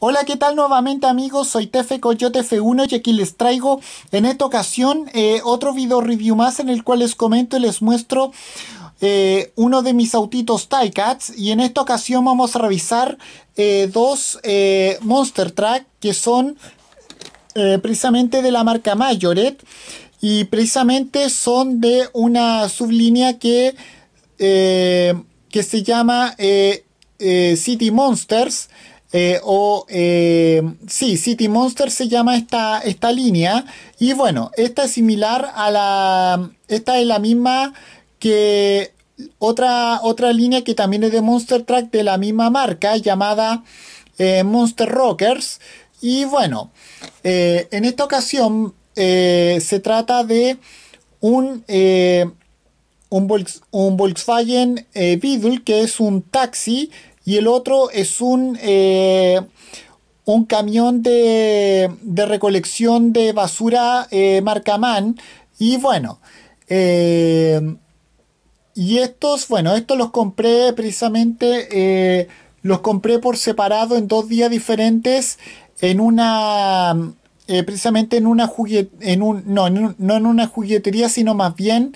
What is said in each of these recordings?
Hola, ¿qué tal nuevamente amigos? Soy Tefe Coyote F1 y aquí les traigo en esta ocasión eh, otro video review más en el cual les comento y les muestro eh, uno de mis autitos tycats y en esta ocasión vamos a revisar eh, dos Monster Truck que son precisamente de la marca Mayoret y precisamente son de una sublínea que, que se llama City Monsters eh, o eh, sí, City Monster se llama esta, esta línea. Y bueno, esta es similar a la. Esta es la misma que otra, otra línea que también es de Monster Track de la misma marca llamada eh, Monster Rockers. Y bueno, en esta ocasión se trata de un, un, un Volkswagen Beetle que es un taxi y el otro es un, eh, un camión de, recolección de basura eh, Marcamán. Y bueno, eh, y estos, bueno, estos los compré precisamente, eh, los compré por separado en dos días diferentes en una... precisamente en una juguetería, en no, en una juguetería, sino más bien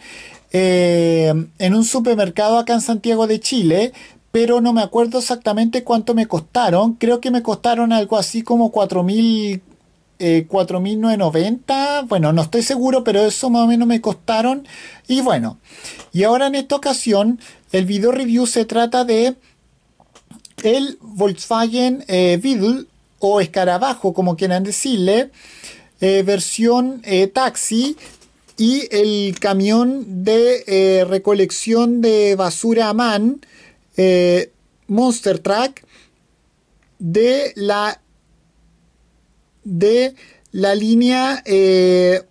en un supermercado acá en Santiago de Chile, pero no me acuerdo exactamente cuánto me costaron. Creo que me costaron algo así como 4.000, eh, 4.990. Bueno, no estoy seguro, pero eso más o menos me costaron. Y bueno, y ahora en esta ocasión el video review se trata de el Volkswagen eh, Beetle o escarabajo, como quieran decirle, eh, versión eh, taxi y el camión de recolección de basura a man eh, Monster Track de la de la línea eh,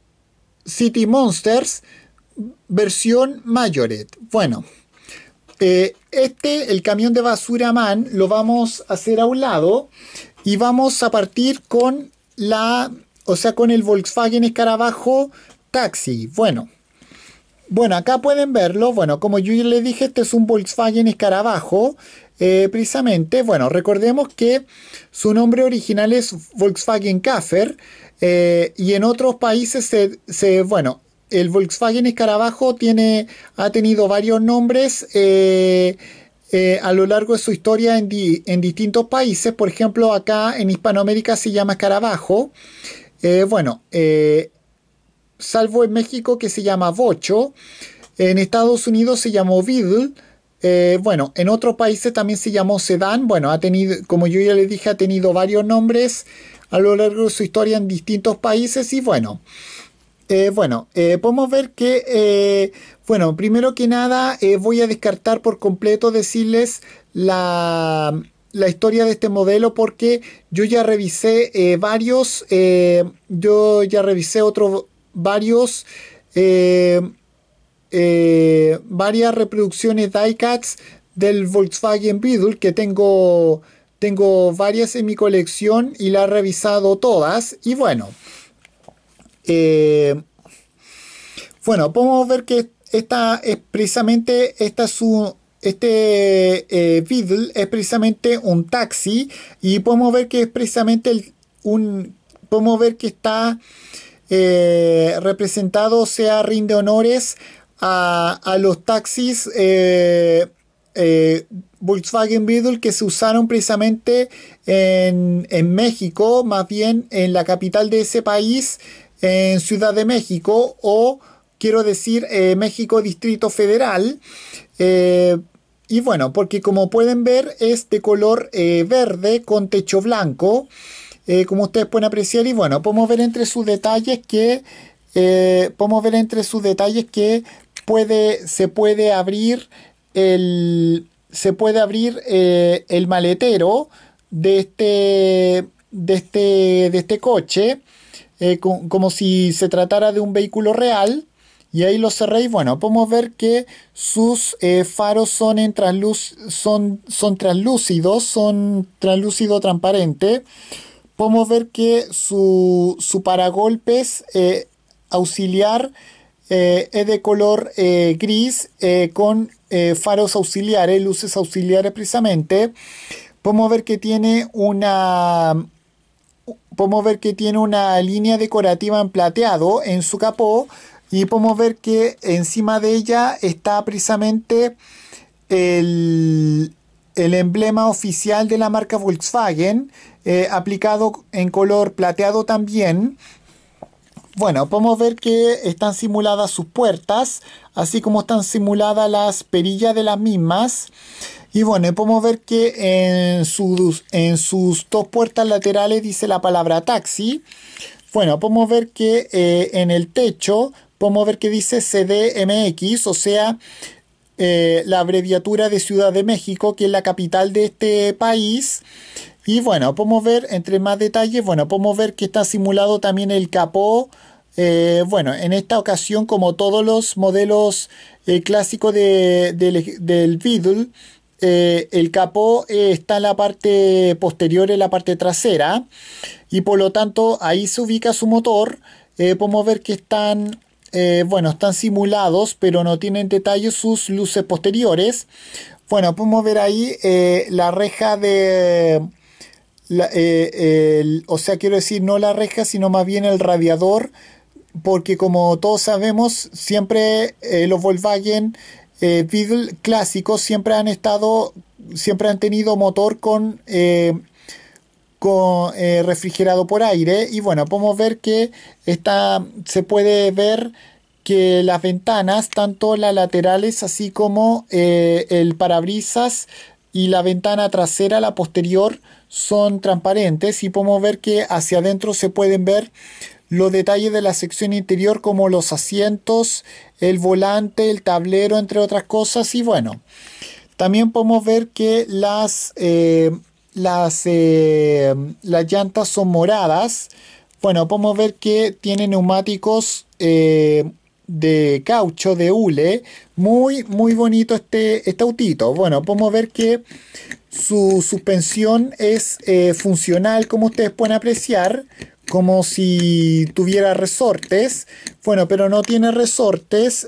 City Monsters versión Mayoret. Bueno, eh, este, el camión de basura man, lo vamos a hacer a un lado y vamos a partir con la, o sea, con el Volkswagen Escarabajo Taxi. Bueno. Bueno, acá pueden verlo. Bueno, como yo ya les dije, este es un Volkswagen Escarabajo. Eh, precisamente, bueno, recordemos que su nombre original es Volkswagen Kaffer. Eh, y en otros países se, bueno, el Volkswagen Escarabajo tiene, ha tenido varios nombres. Eh, a lo largo de su historia en, distintos países. Por ejemplo, acá en Hispanoamérica se llama Escarabajo. bueno, salvo en México que se llama bocho, en Estados Unidos se llamó Beetle eh, bueno, en otros países también se llamó Sedan. Bueno, ha tenido, como yo ya les dije, ha tenido varios nombres a lo largo de su historia en distintos países. Y bueno, eh, bueno, eh, podemos ver que, bueno, primero que nada voy a descartar por completo decirles la, la, historia de este modelo porque yo ya revisé varios, yo ya revisé otro, varios eh, eh, varias reproducciones diecast del Volkswagen Beetle que tengo tengo varias en mi colección y la he revisado todas y bueno eh, bueno podemos ver que esta es precisamente esta su este eh, Beetle es precisamente un taxi y podemos ver que es precisamente un podemos ver que está eh, representado sea rinde honores a, los taxis eh, eh, Volkswagen Beetle que se usaron precisamente en, México, más bien en la capital de ese país, en Ciudad de México o quiero decir México Distrito Federal. y bueno, porque como pueden ver es de color verde con techo blanco. Eh, como ustedes pueden apreciar. Y bueno, podemos ver entre sus detalles que eh, podemos ver entre sus detalles que puede, se puede abrir el, se puede abrir eh, el maletero de este, de este, de este coche, como si se tratara de un vehículo real. Y ahí lo cerréis. Bueno, podemos ver que sus faros son, en son, son translúcidos, son translúcido transparente podemos ver que su, su paragolpes eh, auxiliar eh, es de color eh, gris con faros auxiliares, luces auxiliares precisamente. Podemos ver que tiene una podemos ver que tiene una línea decorativa en plateado en su capó y podemos ver que encima de ella está precisamente el el emblema oficial de la marca Volkswagen, eh, aplicado en color plateado también. Bueno, podemos ver que están simuladas sus puertas, así como están simuladas las perillas de las mismas. Y bueno, podemos ver que en sus, en sus dos puertas laterales dice la palabra taxi. Bueno, podemos ver que eh, en el techo, podemos ver que dice CDMX, o sea, eh, la abreviatura de Ciudad de México, que es la capital de este país. Y bueno, podemos ver, entre más detalles, bueno, podemos ver que está simulado también el capó. Eh, bueno, en esta ocasión, como todos los modelos eh, clásicos del Beetle, el capó está en la parte posterior, en la parte trasera, y por lo tanto ahí se ubica su motor. podemos ver que están eh, bueno, están simulados, pero no tienen detalles sus luces posteriores. Bueno, podemos ver ahí eh, la reja de... Eh, o sea, quiero decir, no la reja, sino más bien el radiador, porque como todos sabemos, siempre los Volkswagen Beetle clásicos siempre han estado, siempre han tenido motor con eh, refrigerado por aire y bueno, podemos ver que está, se puede ver que las ventanas, tanto las laterales así como eh, el parabrisas y la ventana trasera, la posterior, son transparentes y podemos ver que hacia adentro se pueden ver los detalles de la sección interior como los asientos, el volante, el tablero, entre otras cosas y bueno, también podemos ver que las... Eh, eh, las, llantas son moradas. Bueno, podemos ver que tiene neumáticos eh, de caucho, de hule. Muy, muy bonito este, este, autito. Bueno, podemos ver que su suspensión es eh, funcional, como ustedes pueden apreciar, como si tuviera resortes. Bueno, pero no tiene resortes,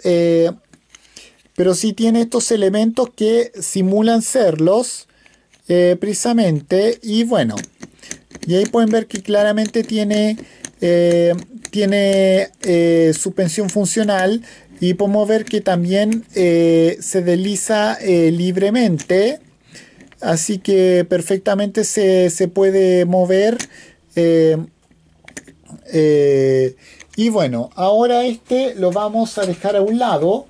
pero sí tiene estos elementos que simulan serlos. Eh, precisamente. Y bueno, y ahí pueden ver que claramente tiene, eh, tiene eh, suspensión funcional y podemos ver que también se desliza libremente. Así que perfectamente se, se puede mover. y bueno, ahora este lo vamos a dejar a un lado.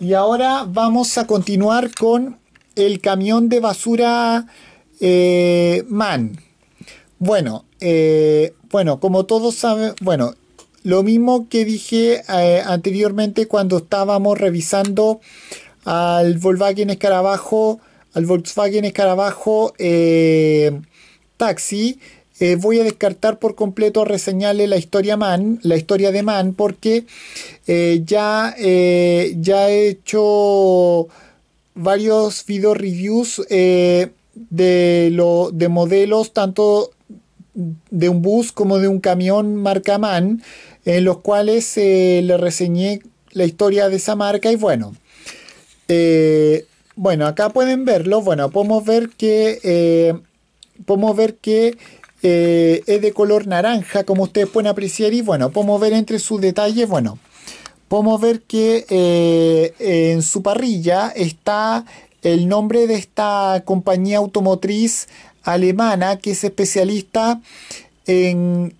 Y ahora vamos a continuar con el camión de basura eh, Man. Bueno, eh, bueno, como todos saben, bueno, lo mismo que dije eh, anteriormente cuando estábamos revisando al Volkswagen Escarabajo, al Volkswagen Escarabajo Taxi. voy a descartar por completo reseñarle la historia Man, la historia de Man, porque ya, ya he hecho varios video reviews eh, de, modelos tanto de un bus como de un camión marca MAN, en los cuales eh, le reseñé la historia de esa marca y bueno, eh, bueno, acá pueden verlo, bueno, podemos ver que, podemos ver que es de color naranja, como ustedes pueden apreciar y bueno, podemos ver entre sus detalles, bueno, podemos ver que eh, en su parrilla está el nombre de esta compañía automotriz alemana que es especialista en,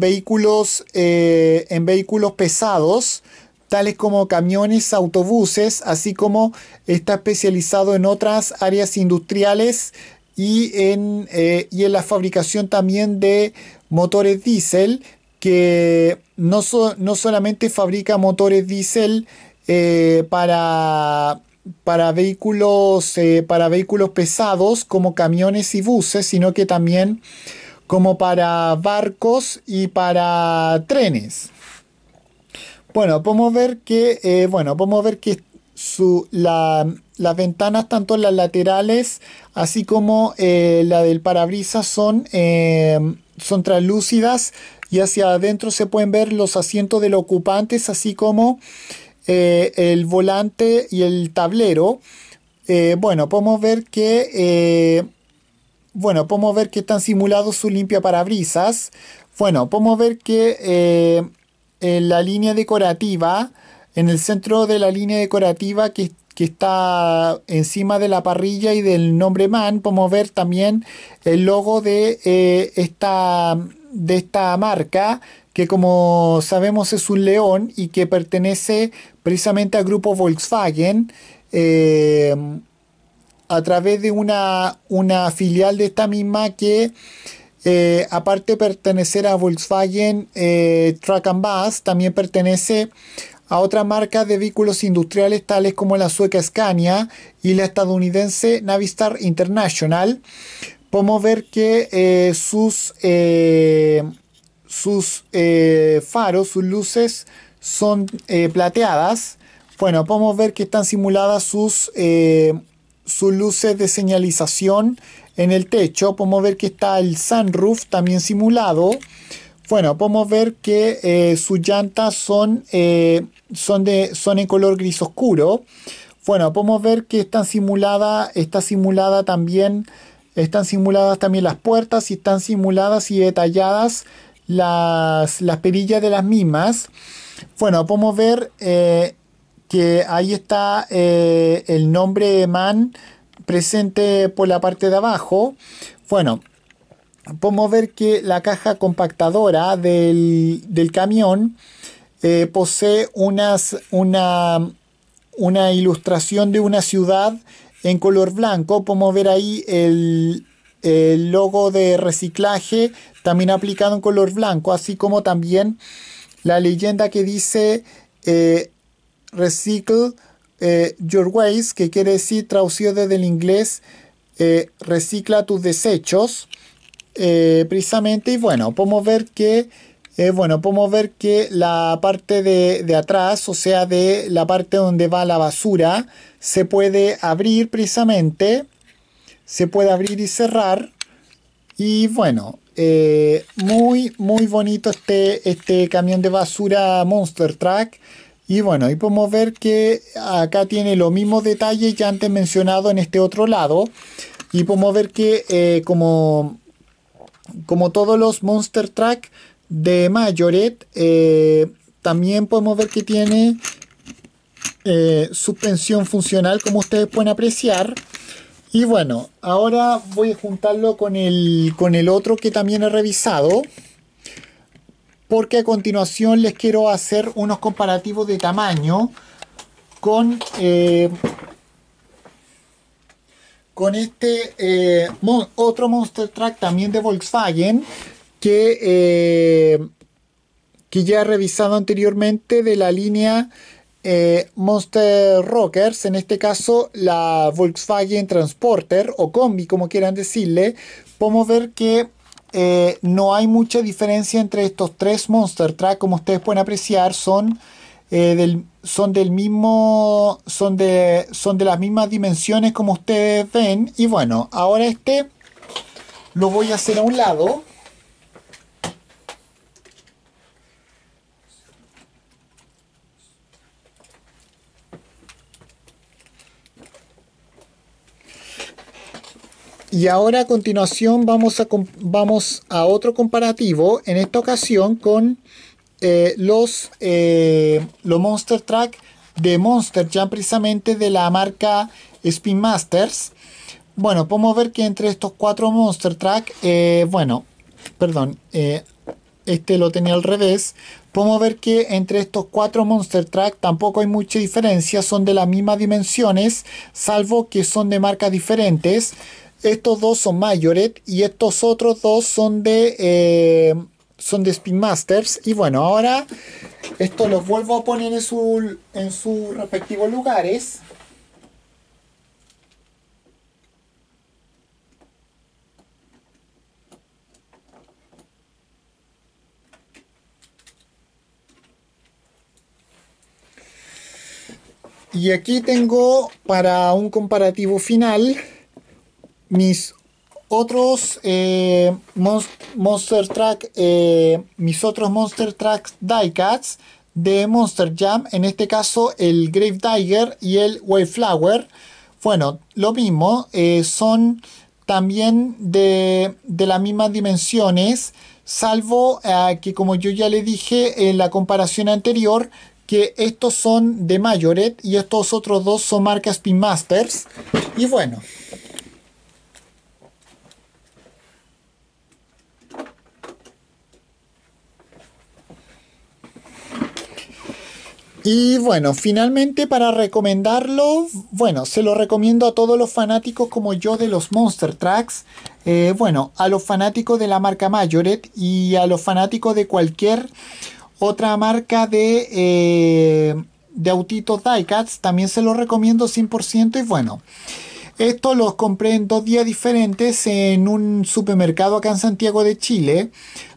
vehículos, eh, en vehículos pesados, tales como camiones, autobuses, así como está especializado en otras áreas industriales y en, eh, y en la fabricación también de motores diésel que no, no solamente fabrica motores diésel eh, para, para, vehículos, eh, para vehículos pesados como camiones y buses, sino que también como para barcos y para trenes. Bueno, podemos ver que, eh, bueno, podemos ver que las ventanas, tanto las laterales así como la del parabrisas, son, son translúcidas y hacia adentro se pueden ver los asientos de los ocupantes, así como eh, el volante y el tablero. Eh, bueno, podemos ver que... Eh, bueno, podemos ver que están simulados su limpia parabrisas. Bueno, podemos ver que en la línea decorativa, en el centro de la línea decorativa que, está encima de la parrilla y del nombre MAN, podemos ver también el logo de esta de esta marca, que como sabemos es un león y que pertenece precisamente al grupo Volkswagen, eh, a través de una, una, filial de esta misma que, eh, aparte de pertenecer a Volkswagen eh, ...Track and Bus, también pertenece a otras marcas de vehículos industriales tales como la sueca Scania y la estadounidense Navistar International, podemos ver que eh, sus, eh, sus eh, faros, sus luces son plateadas. Bueno, podemos ver que están simuladas sus, sus luces de señalización en el techo. Podemos ver que está el sunroof también simulado. Bueno, podemos ver que sus llantas son, son, de, son en color gris oscuro. Bueno, podemos ver que están simulada, está simulada también están simuladas también las puertas y están simuladas y detalladas las, perillas de las mismas. Bueno, podemos ver eh, que ahí está eh, el nombre de man presente por la parte de abajo. Bueno, podemos ver que la caja compactadora del, camión eh, posee unas, una, una ilustración de una ciudad en color blanco. Podemos ver ahí el, logo de reciclaje también aplicado en color blanco, así como también la leyenda que dice eh, Recycle eh, Your Waste, que quiere decir traducido desde el inglés eh, Recicla tus desechos, eh, precisamente. Y bueno, podemos ver que eh, bueno, podemos ver que la parte de, atrás, o sea, de la parte donde va la basura, se puede abrir precisamente, se puede abrir y cerrar. Y bueno, eh, muy, muy bonito este, este camión de basura Monster Truck. Y bueno, y podemos ver que acá tiene los mismos detalles ya antes mencionado en este otro lado. Y podemos ver que eh, como, como todos los Monster Truck, de Mayoret eh, también podemos ver que tiene eh, suspensión funcional como ustedes pueden apreciar y bueno ahora voy a juntarlo con el con el otro que también he revisado porque a continuación les quiero hacer unos comparativos de tamaño con eh, con este otro Monster Truck también de Volkswagen eh, que, ya he revisado anteriormente de la línea eh, Monster Rockers, en este caso la Volkswagen Transporter o combi, como quieran decirle, podemos ver que eh, no hay mucha diferencia entre estos tres Monster Track, como ustedes pueden apreciar, son, del, son del mismo, son de, son de las mismas dimensiones como ustedes ven. Y bueno, ahora este lo voy a hacer a un lado. Y ahora a continuación vamos a, vamos a otro comparativo, en esta ocasión con eh, los, eh, los Monster Track de Monster Jam, precisamente de la marca Spin Masters. Bueno, podemos ver que entre estos cuatro Monster Track, eh, bueno, perdón, este lo tenía al revés. Podemos ver que entre estos cuatro Monster Track tampoco hay mucha diferencia, son de las mismas dimensiones, salvo que son de marcas diferentes. Estos dos son Majoret y estos otros dos son de, eh, son de Spin Masters. Y bueno, ahora ...estos los vuelvo a poner en, su, en sus respectivos lugares. Y aquí tengo para un comparativo final eh, eh, mis otros Monster Track, mis otros Monster Tracks Cats de Monster Jam, en este caso el Grave Tiger y el Flower. Bueno, lo mismo, eh, son también de, las mismas dimensiones, salvo que como yo ya le dije en la comparación anterior, que estos son de Mayoret y estos otros dos son marcas Spin Masters. Y bueno. Y bueno, finalmente para recomendarlo, bueno, se lo recomiendo a todos los fanáticos como yo de los Monster Tracks, eh, bueno, a los fanáticos de la marca Majoret y a los fanáticos de cualquier otra marca de, eh, de autitos también se los recomiendo 100% y bueno. Esto los compré en dos días diferentes en un supermercado acá en Santiago de Chile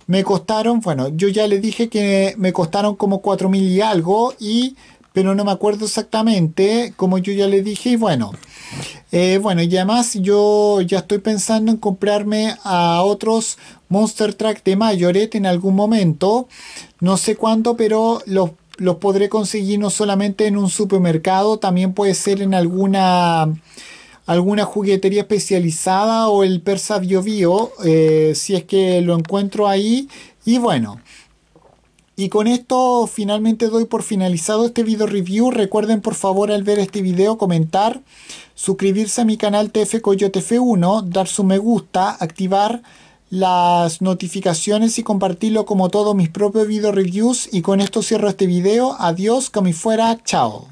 me costaron, bueno, yo ya le dije que me costaron como 4.000 y algo, y, pero no me acuerdo exactamente, como yo ya le dije, y bueno, eh, bueno, y además yo ya estoy pensando en comprarme a otros Monster Track de Mayoret en algún momento, no sé cuándo, pero los, los podré conseguir no solamente en un supermercado, también puede ser en alguna alguna juguetería especializada o el Persa Bio eh, si es que lo encuentro ahí. Y bueno, y con esto finalmente doy por finalizado este video review. Recuerden por favor al ver este video comentar, suscribirse a mi canal TF Coyote F1, dar su me gusta, activar las notificaciones y compartirlo como todos mis propios video reviews. Y con esto cierro este video. Adiós, como fuera, chao.